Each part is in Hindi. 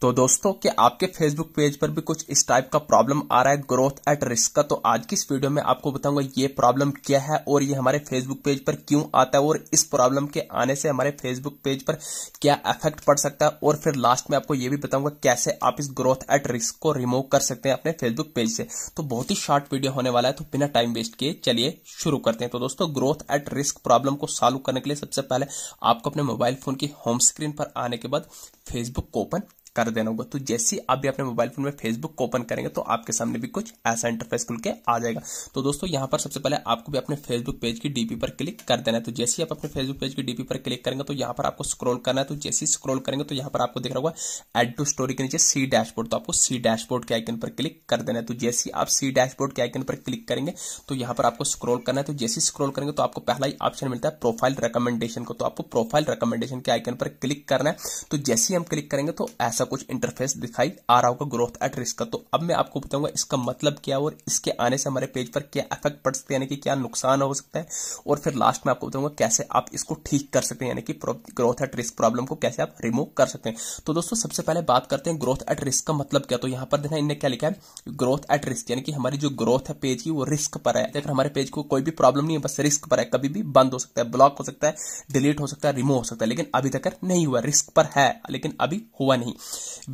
तो दोस्तों क्या आपके फेसबुक पेज पर भी कुछ इस टाइप का प्रॉब्लम आ रहा है ग्रोथ एट रिस्क का तो आज की इस वीडियो में आपको बताऊंगा ये प्रॉब्लम क्या है और ये हमारे फेसबुक पेज पर क्यों आता है और इस प्रॉब्लम के आने से हमारे फेसबुक पेज पर क्या इफेक्ट पड़ सकता है और फिर लास्ट में आपको ये भी बताऊंगा कैसे आप इस ग्रोथ एट रिस्क को रिमूव कर सकते हैं अपने फेसबुक पेज से तो बहुत ही शॉर्ट वीडियो होने वाला है तो बिना टाइम वेस्ट किए चलिए शुरू करते हैं तो दोस्तों ग्रोथ एट रिस्क प्रॉब्लम को सॉल्व करने के लिए सबसे पहले आपको अपने मोबाइल फोन की होम स्क्रीन पर आने के बाद फेसबुक को ओपन कर देना होगा तो जैसे ही आप भी अपने मोबाइल फोन में फेसबुक को ओपन करेंगे तो आपके सामने भी कुछ ऐसा इंटरफेस खुल के आ जाएगा तो दोस्तों यहाँ पर सबसे पहले आपको भी अपने फेसबुक पेज की डीपी पर क्लिक कर देना है तो जैसे ही आप अपने फेसबुक पेज की डीपी पर क्लिक करेंगे तो यहाँ पर आपको स्क्रोल करना है तो जैसे ही स्क्रोल करेंगे तो यहाँ पर आपको दिख रहा होगा एड टू स्टोरी के नीचे सी डैशबोर्ड तो आपको सी डैशबोर्ड के आइकन पर क्लिक कर देना है तो जैसे आप सी डैशबोर्ड के आइकन पर क्लिक करेंगे तो यहाँ पर आपको स्क्रोल करना है तो जैसे स्क्रोल करेंगे तो आपको पहला ही ऑप्शन मिलता है प्रोफाइल रिकमेंडेशन को तो आपको प्रोफाइल रिकमेंडेशन के आइकन पर क्लिक करना है तो जैसे ही हम क्लिक करेंगे तो ऐसा ऐसा कुछ इंटरफेस दिखाई आ रहा होगा ग्रोथ एट रिस्क का तो अब मैं आपको बताऊंगा इसका मतलब क्या और इसके आने से हमारे पेज पर क्या इफेक्ट पड़ सकते हैं यानी कि क्या नुकसान हो सकता है और फिर लास्ट में आपको बताऊंगा कैसे आप इसको ठीक कर सकते हैं यानी कि ग्रोथ एट रिस्क प्रॉब्लम को कैसे आप रिमूव कर सकते हैं तो दोस्तों सबसे पहले बात करते हैं ग्रोथ एट रिस्क का मतलब क्या तो यहाँ पर देखा इनने क्या लिखा है ग्रोथ एट रिस्क यानी कि हमारी जो ग्रोथ है पेज की वो रिस्क पर है अगर हमारे पेज को कोई भी प्रॉब्लम नहीं है बस रिस्क पर है कभी भी बंद हो सकता है ब्लॉक हो सकता है डिलीट हो सकता है रिमूव हो सकता है लेकिन अभी तक नहीं हुआ रिस्क पर है लेकिन अभी हुआ नहीं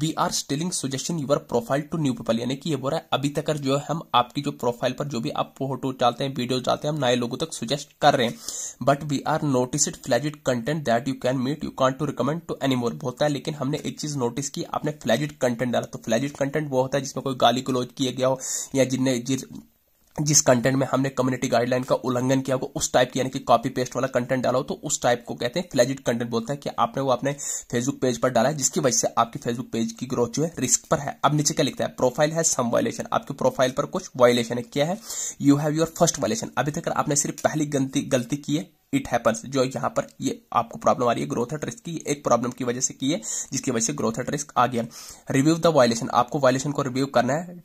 we are stilling suggestion your profile to new people यानी कि ये बोल रहा है अभी तक जो है हम आपकी जो प्रोफाइल पर जो भी आप फोटो डालते हैं वीडियो डालते हैं हम नए लोगों तक सुजेस्ट कर रहे हैं but we are notice it flagged content that you can meet you can't to recommend to any more होता है लेकिन हमने एक चीज नोटिस की आपने फ्लैजिड कंटेंट डाला तो फ्लैजिड कंटेंट वो होता है जिसमें कोई गाली गलोज किया गया हो या जिनने जिस जिस कंटेंट में हमने कम्युनिटी गाइडलाइन का उल्लंघन किया होगा उस टाइप की यानी कि कॉपी पेस्ट वाला कंटेंट डाला हो तो उस टाइप को कहते हैं फ्लैजिड कंटेंट बोलता है कि आपने वो अपने फेसबुक पेज पर डाला है जिसकी वजह से आपकी फेसबुक पेज की ग्रोथ जो है रिस्क पर है अब नीचे क्या लिखता है प्रोफाइल है सम वायलेशन आपके प्रोफाइल पर कुछ वायलेशन है क्या है you have your first violation अभी तक आपने सिर्फ पहली गलती गलती की है इट हैपन्स जो यहाँ पर ये आपको प्रॉब्लम आ रही है ग्रोथ एट रिस्क की एक प्रॉब्लम की वजह से की है जिसकी वजह से ग्रोथ एट रिस्क आ गया रिव्यू द वायलेशन आपको वायलेशन को रिव्यू करना है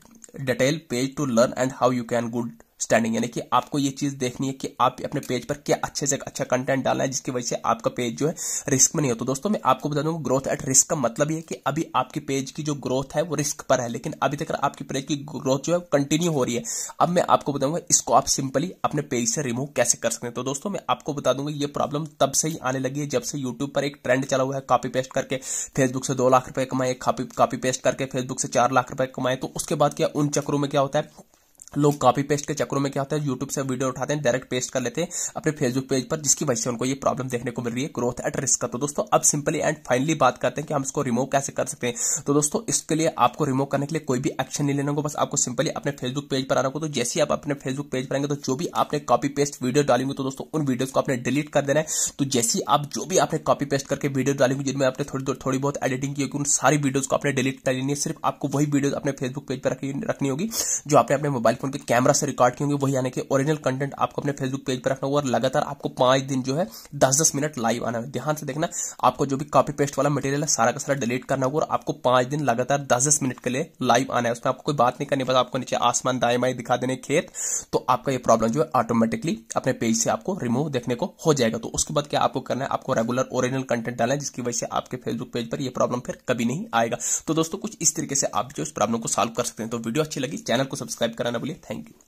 detailed page to learn and how you can good standing यानी कि आपको ये चीज देखनी है कि आप अपने पेज पर क्या अच्छे से अच्छा कंटेंट डालना है जिसकी वजह से आपका पेज जो है रिस्क में नहीं हो तो दोस्तों मैं आपको बता दूंगा ग्रोथ एट रिस्क का मतलब ये कि अभी आपके पेज की जो ग्रोथ है वो रिस्क पर है लेकिन अभी तक आपकी पेज की ग्रोथ जो है कंटिन्यू हो रही है अब मैं आपको बताऊंगा इसको आप सिंपली अपने पेज से रिमूव कैसे कर सकते हैं तो दोस्तों मैं आपको बता दूंगा ये प्रॉब्लम तब से ही आने लगी है जब से यूट्यूब पर एक ट्रेंड चला हुआ है कॉपी पेस्ट करके फेसबुक से दो लाख रुपए कमाए कॉपी पेस्ट करके फेसबुक से चार लाख रुपए कमाए तो उसके बाद क्या उन चक्रों में क्या होता है लोग कॉपी पेस्ट के चक्रों में क्या होता है यूट्यूब से वीडियो उठाते हैं डायरेक्ट पेस्ट कर लेते हैं अपने फेसबुक पेज पर जिसकी वजह से उनको ये प्रॉब्लम देखने को मिल रही है ग्रोथ एट रिस्क का तो दोस्तों अब सिंपली एंड फाइनली बात करते हैं कि हम इसको रिमूव कैसे कर सकते हैं तो दोस्तों इसके लिए आपको रिमूव करने के लिए कोई भी एक्शन नहीं लेना होगा बस आपको सिंपली अपने फेसबुक पेज पर आना होगा तो जैसे आप अपने फेसबुक पेज पर आएंगे तो जो भी आपने कॉपी पेस्ट वीडियो डालेंगे तो दोस्तों उन वीडियो को आपने डिलीट कर देना है तो जैसे आप जो भी आपने कॉपी पेस्ट करके वीडियो डालेंगे जिनमें आपने थोड़ी थोड़ी बहुत एडिटिंग की होगी उन सारी वीडियो को आपने डिलीट कर लेनी है सिर्फ आपको वही वीडियो अपने फेसबुक पेज पर रखनी होगी जो आपने अपने मोबाइल फोन के कैमरा से रिकॉर्ड की होंगी वही यानी कि ओरिजिनल कंटेंट आपको अपने फेसबुक पेज पर रखना होगा और लगातार आपको पांच दिन जो है दस दस मिनट लाइव आना है ध्यान से देखना आपको जो भी कॉपी पेस्ट वाला मटेरियल है सारा का सारा डिलीट करना होगा और आपको पांच दिन लगातार दस दस मिनट के लिए लाइव आना है उसमें आपको कोई बात नहीं करनी पता आपको नीचे आसमान दाए माए दिखा देने खेत तो आपका यह प्रॉब्लम जो है ऑटोमेटिकली अपने पेज से आपको रिमूव देखने को हो जाएगा तो उसके बाद क्या आपको करना है आपको रेगुलर ओरिजिनल कंटेंट डालना है जिसकी वजह से आपके फेसबुक पेज पर यह प्रॉब्लम फिर कभी नहीं आएगा तो दोस्तों कुछ इस तरीके से आप जो इस प्रॉब्लम को सॉल्व कर सकते हैं तो वीडियो अच्छी लगी चैनल को सब्सक्राइब कराना Thank you.